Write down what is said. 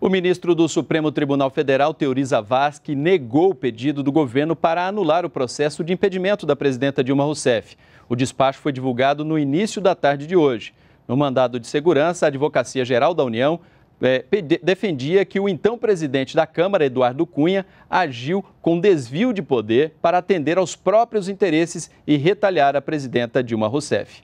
O ministro do Supremo Tribunal Federal, Teori Zavascki, negou o pedido do governo para anular o processo de impedimento da presidenta Dilma Rousseff. O despacho foi divulgado no início da tarde de hoje. No mandado de segurança, a Advocacia Geral da União é, defendia que o então presidente da Câmara, Eduardo Cunha, agiu com desvio de poder para atender aos próprios interesses e retalhar a presidenta Dilma Rousseff.